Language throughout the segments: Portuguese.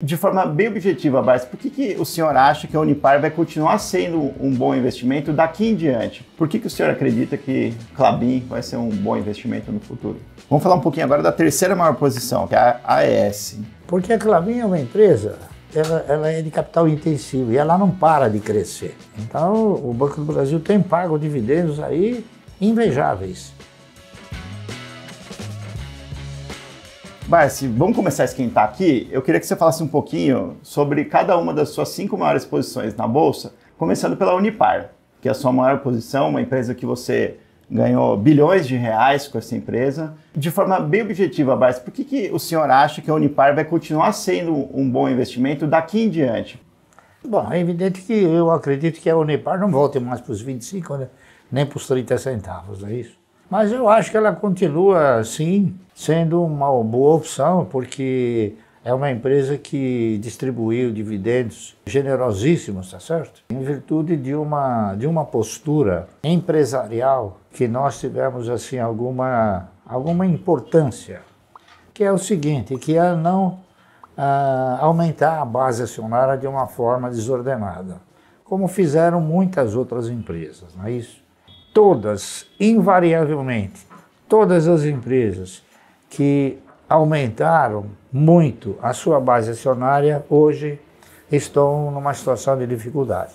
De forma bem objetiva, Bárcio, por que, que o senhor acha que a Unipar vai continuar sendo um bom investimento daqui em diante? Por que, que o senhor acredita que Clabin vai ser um bom investimento no futuro? Vamos falar um pouquinho agora da terceira maior posição, que é a AES. Porque a Clabin é uma empresa, ela, ela é de capital intensivo e ela não para de crescer. Então o Banco do Brasil tem pago dividendos aí invejáveis. Barsi, vamos começar a esquentar aqui. Eu queria que você falasse um pouquinho sobre cada uma das suas cinco maiores posições na Bolsa, começando pela Unipar, que é a sua maior posição, uma empresa que você ganhou bilhões de reais com essa empresa. De forma bem objetiva, Barsi, por que, que o senhor acha que a Unipar vai continuar sendo um bom investimento daqui em diante? Bom, é evidente que eu acredito que a Unipar não volte mais para os 25, né? nem para os 30 centavos, não é isso? Mas eu acho que ela continua, sim, sendo uma boa opção, porque é uma empresa que distribuiu dividendos generosíssimos, tá certo? Em virtude de uma, de uma postura empresarial que nós tivemos, assim, alguma, alguma importância, que é o seguinte, que é não ah, aumentar a base acionária de uma forma desordenada, como fizeram muitas outras empresas, não é isso? todas, invariavelmente, todas as empresas que aumentaram muito a sua base acionária hoje estão numa situação de dificuldade.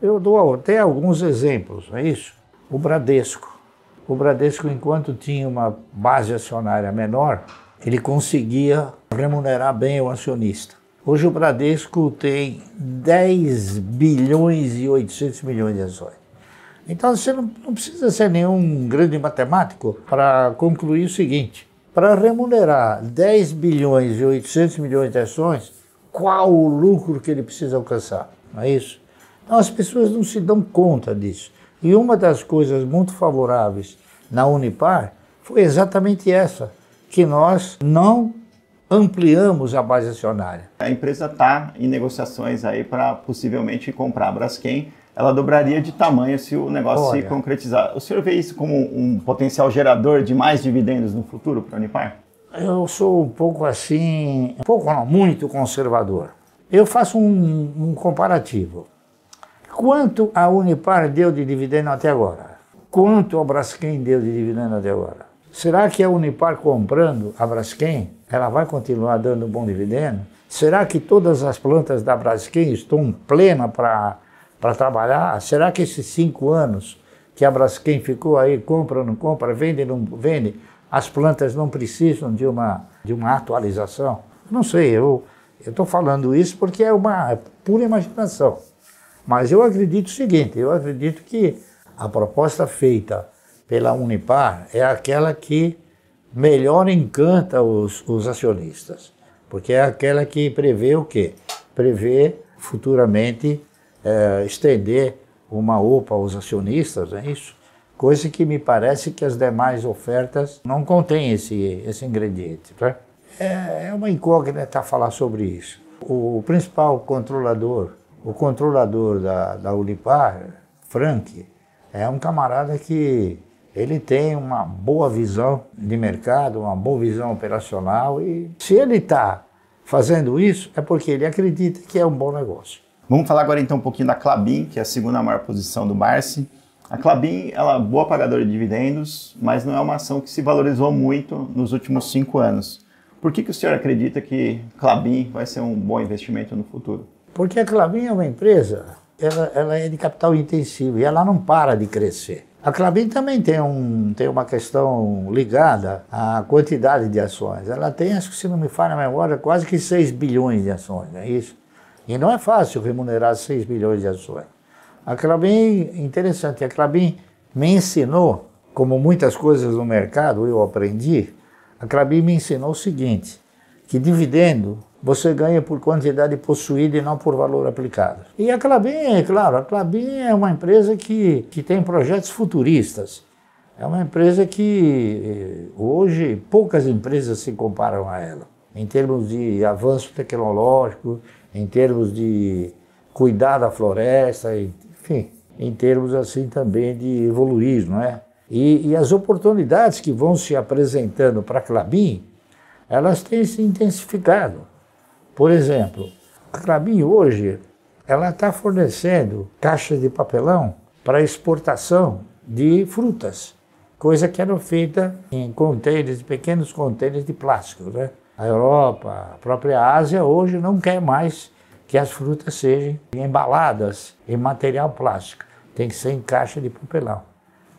Eu dou até alguns exemplos, não é isso? O Bradesco. O Bradesco, enquanto tinha uma base acionária menor, ele conseguia remunerar bem o acionista. Hoje o Bradesco tem 10 bilhões e 800 milhões de ações. Então você não, não precisa ser nenhum grande matemático para concluir o seguinte: para remunerar 10 bilhões e 800 milhões de ações, qual o lucro que ele precisa alcançar? Não é isso? Então as pessoas não se dão conta disso. E uma das coisas muito favoráveis na Unipar foi exatamente essa, que nós não ampliamos a base acionária. A empresa está em negociações aí para possivelmente comprar a Braskem ela dobraria de tamanho se o negócio Olha. se concretizar. O senhor vê isso como um potencial gerador de mais dividendos no futuro para a Unipar? Eu sou um pouco assim, um pouco não, muito conservador. Eu faço um, um comparativo. Quanto a Unipar deu de dividendo até agora? Quanto a Braskem deu de dividendo até agora? Será que a Unipar comprando a Braskem, ela vai continuar dando bom dividendo? Será que todas as plantas da Braskem estão plena para para trabalhar? Ah, será que esses cinco anos que a Braskem ficou aí, compra ou não compra, vende ou não vende, as plantas não precisam de uma, de uma atualização? Não sei, eu estou falando isso porque é uma é pura imaginação. Mas eu acredito o seguinte, eu acredito que a proposta feita pela Unipar é aquela que melhor encanta os, os acionistas, porque é aquela que prevê o quê? Prevê futuramente é, estender uma UPA aos acionistas, é isso? Coisa que me parece que as demais ofertas não contêm esse, esse ingrediente. Né? É, é uma incógnita falar sobre isso. O principal controlador, o controlador da, da Ulipar, Frank, é um camarada que ele tem uma boa visão de mercado, uma boa visão operacional e se ele está fazendo isso é porque ele acredita que é um bom negócio. Vamos falar agora então um pouquinho da Clabin, que é a segunda maior posição do Barsi. A Clabin, ela é boa pagadora de dividendos, mas não é uma ação que se valorizou muito nos últimos cinco anos. Por que, que o senhor acredita que Clabin vai ser um bom investimento no futuro? Porque a Clabin é uma empresa, ela, ela é de capital intensivo e ela não para de crescer. A Clabin também tem, um, tem uma questão ligada à quantidade de ações. Ela tem, acho que se não me falha a memória, quase que 6 bilhões de ações, é isso? E não é fácil remunerar 6 milhões de ações. A Clabin, interessante, a Clabin me ensinou, como muitas coisas no mercado eu aprendi, a Clabin me ensinou o seguinte, que dividendo você ganha por quantidade possuída e não por valor aplicado. E a Clabin, é claro, a Clabin é uma empresa que, que tem projetos futuristas. É uma empresa que eh, hoje poucas empresas se comparam a ela, em termos de avanço tecnológico, em termos de cuidar da floresta, enfim, em termos assim também de evoluir, não é? E, e as oportunidades que vão se apresentando para Clabin, elas têm se intensificado. Por exemplo, a Clabin hoje ela está fornecendo caixas de papelão para exportação de frutas, coisa que era feita em containers, pequenos containers de plástico, né? a Europa, a própria Ásia hoje não quer mais que as frutas sejam embaladas em material plástico, tem que ser em caixa de papelão.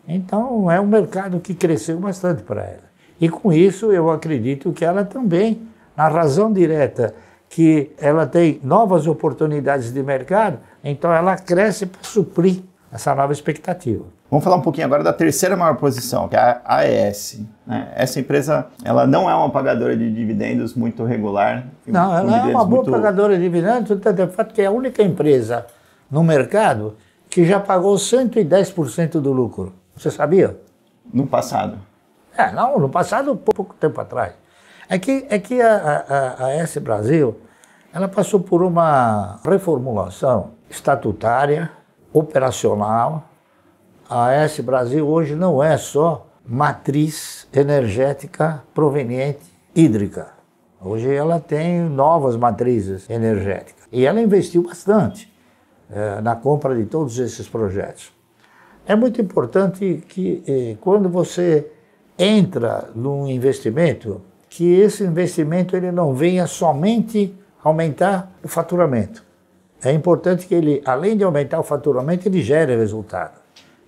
Então é um mercado que cresceu bastante para ela. E com isso eu acredito que ela também, na razão direta que ela tem novas oportunidades de mercado, então ela cresce para suprir essa nova expectativa. Vamos falar um pouquinho agora da terceira maior posição, que é a AES. Né? Essa empresa, ela não é uma pagadora de dividendos muito regular. Não, ela é uma boa muito... pagadora de dividendos, tanto o é é fato que é a única empresa no mercado que já pagou 110% do lucro. Você sabia? No passado. É, não, no passado, pouco tempo atrás. É que, é que a, AES Brasil, ela passou por uma reformulação estatutária, operacional, a S Brasil hoje não é só matriz energética proveniente hídrica. Hoje ela tem novas matrizes energéticas. E ela investiu bastante eh, na compra de todos esses projetos. É muito importante que eh, quando você entra num investimento, que esse investimento ele não venha somente aumentar o faturamento. É importante que ele, além de aumentar o faturamento, ele gere resultado.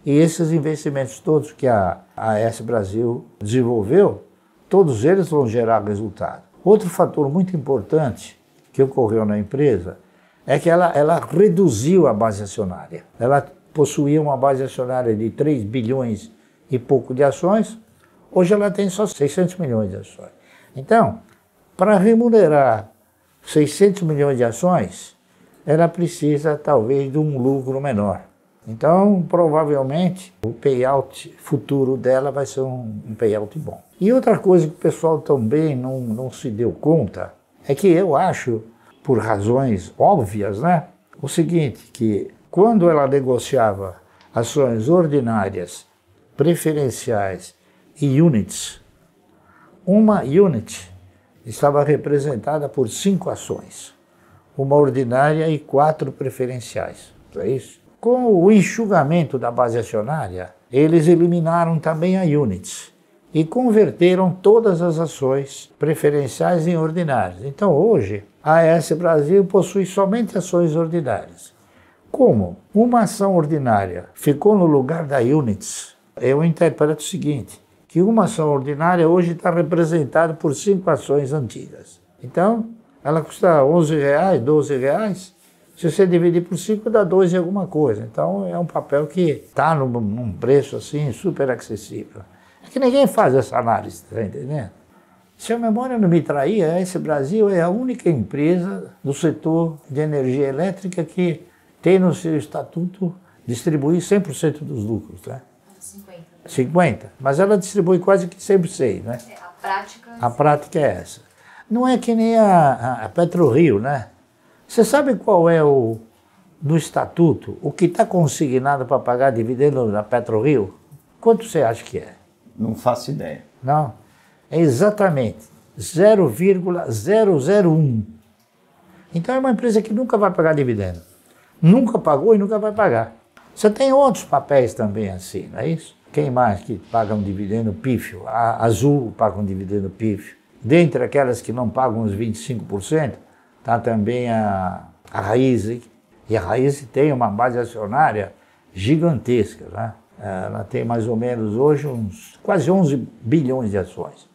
E esses investimentos todos que a AS Brasil desenvolveu, todos eles vão gerar resultado. Outro fator muito importante que ocorreu na empresa é que ela, ela reduziu a base acionária. Ela possuía uma base acionária de 3 bilhões e pouco de ações, hoje ela tem só 600 milhões de ações. Então, para remunerar 600 milhões de ações, ela precisa talvez de um lucro menor. Então, provavelmente, o payout futuro dela vai ser um, um payout bom. E outra coisa que o pessoal também não, não se deu conta é que eu acho, por razões óbvias, né, o seguinte, que quando ela negociava ações ordinárias, preferenciais e units, uma unit estava representada por cinco ações, uma ordinária e quatro preferenciais. Não é isso? Com o enxugamento da base acionária, eles eliminaram também a units e converteram todas as ações preferenciais em ordinárias. Então, hoje, a AS Brasil possui somente ações ordinárias. Como uma ação ordinária ficou no lugar da units, eu interpreto o seguinte: que uma ação ordinária hoje está representada por cinco ações antigas. Então, ela custa R$ 11, reais, 12 reais, se você dividir por 5, dá 2 e alguma coisa. Então é um papel que está num, num, preço assim super acessível. É que ninguém faz essa análise, tá entendendo? Se a memória não me traía, é, esse Brasil é a única empresa do setor de energia elétrica que tem no seu estatuto distribuir 100% dos lucros, né? 50. 50, mas ela distribui quase que sempre 100, né? É, a prática... A prática é essa. Não é que nem a, a PetroRio, né? Você sabe qual é o no estatuto o que está consignado para pagar dividendo na PetroRio? Quanto você acha que é? Não faço ideia. Não. É exatamente 0,001. Então é uma empresa que nunca vai pagar dividendo. Nunca pagou e nunca vai pagar. Você tem outros papéis também assim, não é isso? Quem mais que paga um dividendo pífio? A Azul paga um dividendo pífio. Dentre aquelas que não pagam os 25%, está também a, a raiz. E a raiz tem uma base acionária gigantesca. Né? Ela tem mais ou menos hoje uns quase 11 bilhões de ações.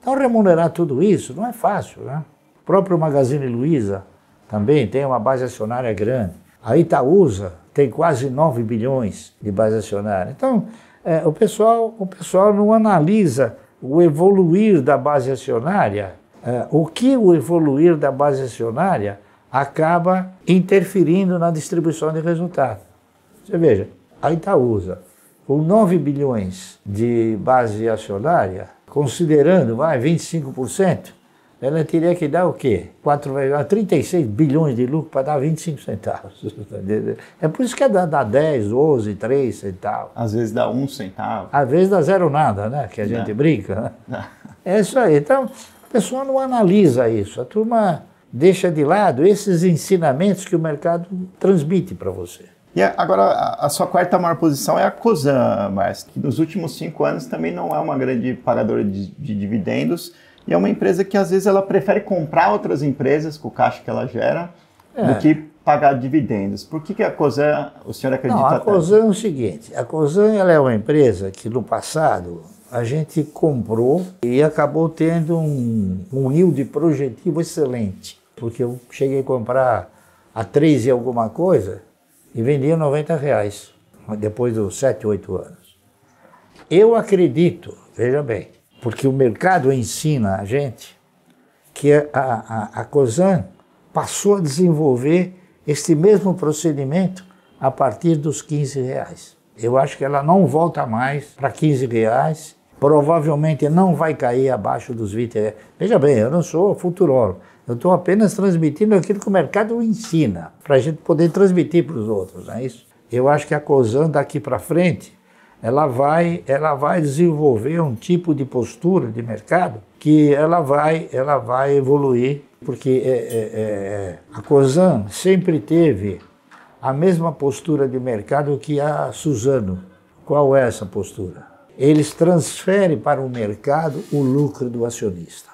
Então, remunerar tudo isso não é fácil. Né? O próprio Magazine Luiza também tem uma base acionária grande. A Itaúsa tem quase 9 bilhões de base acionária. Então, é, o, pessoal, o pessoal não analisa o evoluir da base acionária é, o que o evoluir da base acionária acaba interferindo na distribuição de resultado. Você veja, a Itaúsa, com 9 bilhões de base acionária, considerando vai, 25%, ela teria que dar o quê? 4, 36 bilhões de lucro para dar 25 centavos. É por isso que dá, dá 10, 12, 3 centavos. Às vezes dá 1 centavo. Às vezes dá zero nada, né? Que a gente brinca. Né? É isso aí. Então, pessoa não analisa isso. A turma deixa de lado esses ensinamentos que o mercado transmite para você. E agora, a sua quarta maior posição é a COSAN, mas que nos últimos cinco anos também não é uma grande pagadora de, de, dividendos e é uma empresa que às vezes ela prefere comprar outras empresas com o caixa que ela gera é. do que pagar dividendos. Por que, que a COSAN, o senhor acredita? Não, a COSAN é o seguinte, a COSAN ela é uma empresa que no passado a gente comprou e acabou tendo um yield um projetivo excelente, porque eu cheguei a comprar a 3 e alguma coisa e vendia 90 reais, depois dos 7, 8 anos. Eu acredito, veja bem, porque o mercado ensina a gente que a, a, a COSAN passou a desenvolver este mesmo procedimento a partir dos 15 reais. Eu acho que ela não volta mais para 15 reais provavelmente não vai cair abaixo dos 20 reais. É, veja bem, eu não sou futurólogo, eu estou apenas transmitindo aquilo que o mercado ensina, para a gente poder transmitir para os outros, não é isso? Eu acho que a COSAN daqui para frente, ela vai, ela vai desenvolver um tipo de postura de mercado que ela vai, ela vai evoluir, porque é, é, é, é a COSAN sempre teve a mesma postura de mercado que a Suzano. Qual é essa postura? eles transferem para o mercado o lucro do acionista.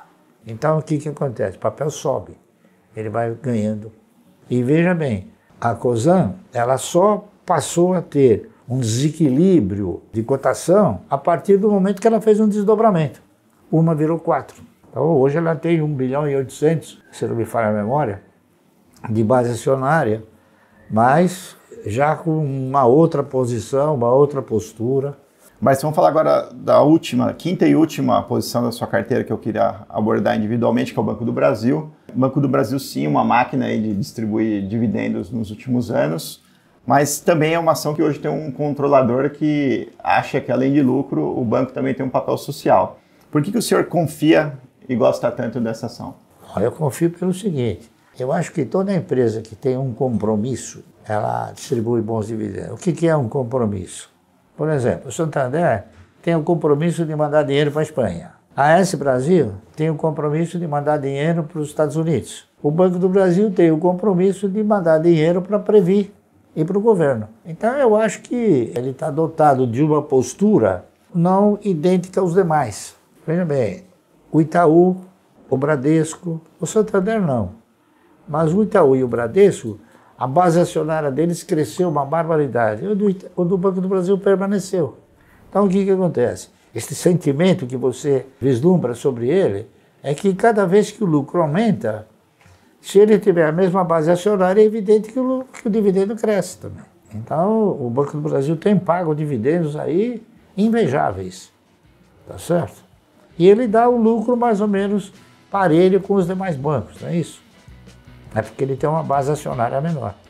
Então o que, que acontece? O papel sobe, ele vai ganhando. E veja bem, a COSAN ela só passou a ter um desequilíbrio de cotação a partir do momento que ela fez um desdobramento. Uma virou quatro. Então hoje ela tem 1 bilhão e 800, se não me falha a memória, de base acionária, mas já com uma outra posição, uma outra postura. Mas vamos falar agora da última, quinta e última posição da sua carteira que eu queria abordar individualmente, que é o Banco do Brasil. O Banco do Brasil, sim, uma máquina de distribuir dividendos nos últimos anos, mas também é uma ação que hoje tem um controlador que acha que, além de lucro, o banco também tem um papel social. Por que, que o senhor confia e gosta tanto dessa ação? Eu confio pelo seguinte: eu acho que toda empresa que tem um compromisso, ela distribui bons dividendos. O que, que é um compromisso? Por exemplo, o Santander tem o compromisso de mandar dinheiro para a Espanha. A S Brasil tem o compromisso de mandar dinheiro para os Estados Unidos. O Banco do Brasil tem o compromisso de mandar dinheiro para Previ e para o governo. Então eu acho que ele está dotado de uma postura não idêntica aos demais. Veja bem, o Itaú, o Bradesco, o Santander não. Mas o Itaú e o Bradesco a base acionária deles cresceu uma barbaridade. O o Banco do Brasil permaneceu. Então, o que, que acontece? Este sentimento que você vislumbra sobre ele é que cada vez que o lucro aumenta, se ele tiver a mesma base acionária, é evidente que o, que o dividendo cresce também. Então, o Banco do Brasil tem pago dividendos aí invejáveis, tá certo? E ele dá um lucro mais ou menos parelho com os demais bancos, não é isso? É porque ele tem uma base acionária menor.